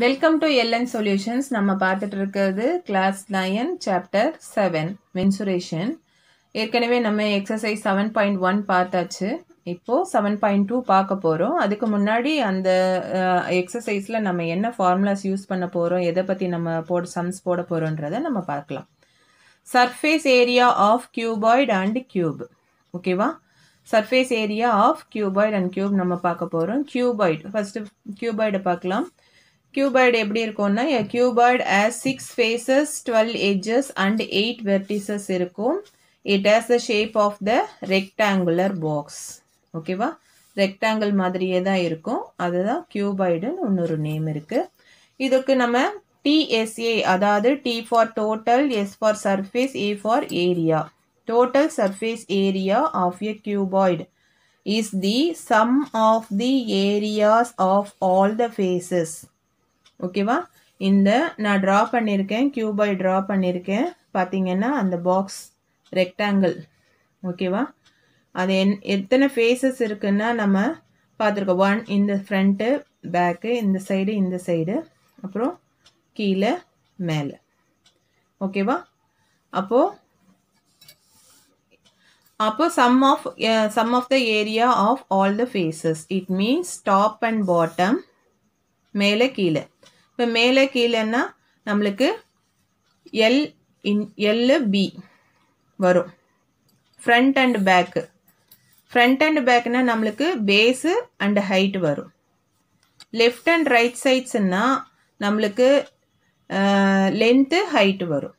Welcome to LN solutions நம்ம பார்த்துட்டு இருக்கிறது class nine chapter seven mensuration ஏற்கனவே நம்ம எக்ஸசைஸ் செவன் பாயிண்ட் ஒன் பார்த்தாச்சு இப்போது செவன் பாயிண்ட் டூ பார்க்க போகிறோம் அதுக்கு முன்னாடி அந்த எக்ஸசைஸில் நம்ம என்ன ஃபார்முலாஸ் யூஸ் பண்ண போகிறோம் எதை பற்றி நம்ம போட சம்ஸ் போட போகிறோன்றதை நம்ம பார்க்கலாம் surface area of cuboid and cube ஓகேவா surface area of cuboid and cube நம்ம பார்க்க போகிறோம் கியூபாய்டு ஃபஸ்ட்டு கியூபாய்டை பார்க்கலாம் cuboid எப்படி இருக்கும்னா cuboid has six faces twelve edges and eight vertices இருக்கும் it has the shape of the rectangular box ஓகேவா rectangle மாதிரியே தான் இருக்கும் அதுதான் cuboid உன்னுறு நேம் இருக்குது இதுக்கு நம்ம டிஎஸ்ஏ அதாவது T for total S for surface A for area total surface area of a cuboid is the sum of the areas of all the faces ஓகேவா இந்த நான் ட்ரா பண்ணியிருக்கேன் க்யூபாய் ட்ரா பண்ணியிருக்கேன் பார்த்தீங்கன்னா அந்த பாக்ஸ் ரெக்டாங்கிள் ஓகேவா அது என் எத்தனை ஃபேஸஸ் இருக்குன்னா நம்ம பார்த்துருக்கோம் ஒன் இந்த ஃப்ரண்ட்டு பேக்கு இந்த சைடு இந்த சைடு அப்புறம் கீழே மேலே ஓகேவா அப்போது அப்போ sum of sum of the area of all the faces it means top and bottom மேலே கீழே இப்போ மேலே கீழேன்னா நம்மளுக்கு எல் இன் எல்லு பி வரும் ஃப்ரண்ட் அண்ட் பேக்கு ஃப்ரண்ட் அண்ட் பேக்னா நம்மளுக்கு பேஸு அண்ட் ஹைட் வரும் லெஃப்ட் அண்ட் ரைட் சைட்ஸ்னா நம்மளுக்கு லென்த்து ஹைட்டு வரும்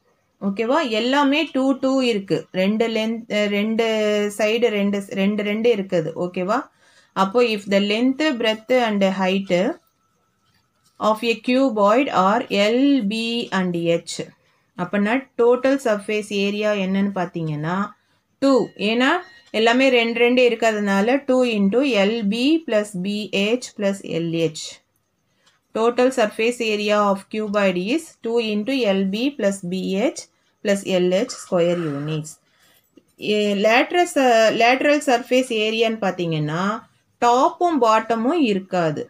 ஓகேவா எல்லாமே டூ டூ இருக்குது ரெண்டு லென்த் ரெண்டு சைடு ரெண்டு ரெண்டு ரெண்டு இருக்குது ஓகேவா அப்போது if the length breadth and height of a cuboid are L, B and H. அப்பனா, total surface area என்னன்னு பார்த்தீங்கன்னா 2, ஏனா, எல்லாமே 2-2 இருக்காது நால, 2 into L, B plus B, H plus L, H. total surface area of cuboid is 2 into L, B plus B, H plus L, H square units. lateral, surface area பார்த்தீங்கன்னா டாப்பும் பாட்டமும் இருக்காது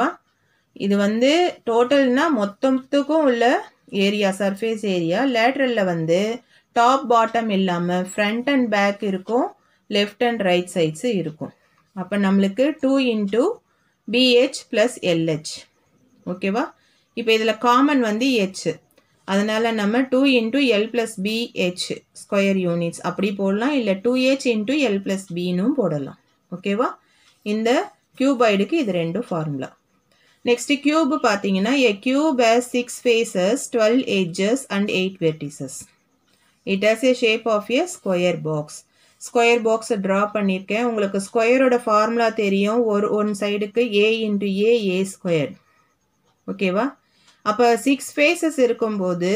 வா? இது வந்து டோட்டல்னால் மொத்தத்துக்கும் உள்ள ஏரியா சர்ஃபேஸ் ஏரியா லேட்ரலில் வந்து top bottom இல்லாமல் front and back இருக்கும் லெஃப்ட் அண்ட் ரைட் சைட்ஸு இருக்கும் அப்போ நம்மளுக்கு two into BH plus LH ஓகேவா இப்போ இதில் காமன் வந்து ஹெச் அதனால் நம்ம two into L plus BH square units அப்படி போடலாம் இல்லை two H into L plus பின்னும் போடலாம் ஓகேவா இந்த கியூபாய்டுக்கு இது ரெண்டும் ஃபார்முலா நெக்ஸ்ட்டு க்யூப் பார்த்தீங்கன்னா a cube has six faces twelve edges and eight vertices it has a shape of a square box square பாக்ஸை ட்ரா பண்ணியிருக்கேன் உங்களுக்கு ஸ்கொயரோட ஃபார்முலா தெரியும் ஒரு ஒன் சைடுக்கு A into A A square ஓகேவா அப்போ சிக்ஸ் ஃபேஸஸ் இருக்கும்போது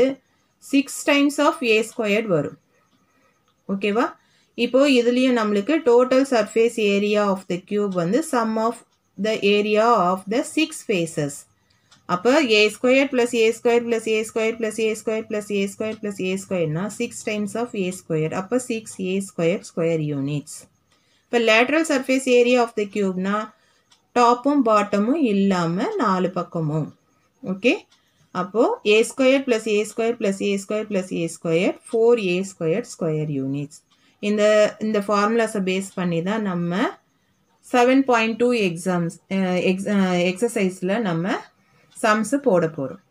six times of a squared வரும் ஓகேவா இப்போது இதுலேயும் நம்மளுக்கு total surface area of the cube வந்து sum of the area of the six faces அப்போ a square plus a square plus a square plus a square plus a square plus a ஸ்கொயர்னா six times of a square அப்போ six a square square units இப்போ lateral surface area of the க்யூப்னா டாப்பும் பாட்டமும் இல்லாமல் நாலு பக்கமும் okay அப்போது a square plus a square plus a square plus a square four a square square units இந்த இந்த ஃபார்முலாஸை பேஸ் பண்ணி தான் நம்ம செவன் பாயிண்ட் டூ எக்ஸாம்ஸ் எக்ஸ் எக்ஸசைஸில் நம்ம சம்ஸு போட போகிறோம்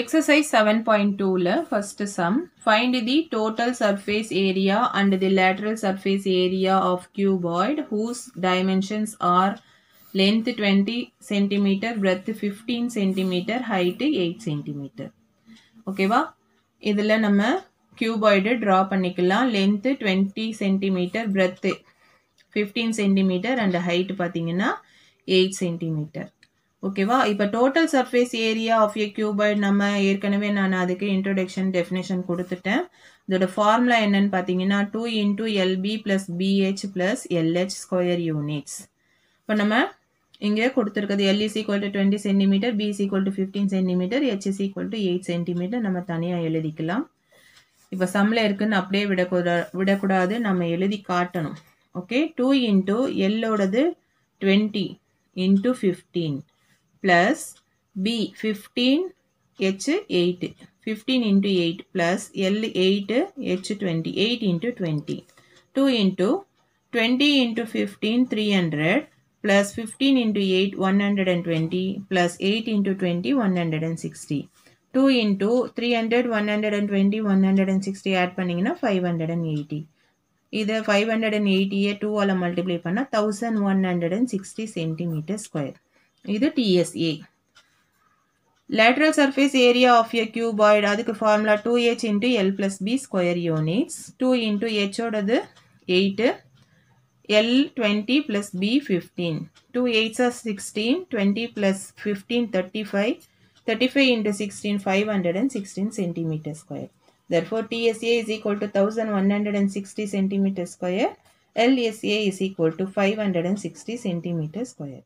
எக்ஸசைஸ் செவன் பாயிண்ட் டூவில் first sum find the total surface area and the lateral surface area of cuboid whose dimensions are length twenty centimetre breadth fifteen centimetre height eight centimetre ஓகேவா இதில் நம்ம cuboid draw பண்ணிக்கலாம் length twenty centimetre breadth fifteen centimetre and height பார்த்தீங்கன்னா eight centimetre ஓகேவா இப்போ total surface area of a cuboid நம்ம ஏற்கனவே நான் அதுக்கு இன்ட்ரொடக்ஷன் டெஃபினேஷன் கொடுத்துட்டேன் இதோட ஃபார்முலா என்னன்னு பார்த்தீங்கன்னா two into LB plus BH plus LH square units இப்போ நம்ம இங்கே கொடுத்துருக்குது L is is to twenty centimetre B is to fifteen centimetre H is to eight centimetre நம்ம தனியாக எழுதிக்கலாம் இப்போ சம்மில் இருக்குன்னு அப்படியே விடக்கூடா விடக்கூடாது நம்ம எழுதி காட்டணும் ஓகே டூ இன்ட்டு எல்லோடது twenty into fifteen plus B fifteen H eight fifteen into eight plus L eight H twenty eight into twenty two into twenty into fifteen three hundred plus fifteen into eight one hundred and twenty plus eight into twenty one hundred and sixty two into three hundred one hundred and twenty one hundred and sixty add பண்ணிங்கன்னா five hundred and eighty இதை five hundred and எயிட்டியை டூவால் multiply பண்ணால் thousand one hundred and sixty centimetre square இது TSA lateral surface area of a cuboid அதுக்கு formula 2h into L plus B square units 2 into h ஓடது 8 L 20 plus B 15 2 8s are 16 20 plus 15 35 35 into 16 516 centimeter square Therefore, TSA is equal to 1160 cm square. LSA is equal to 560 cm square.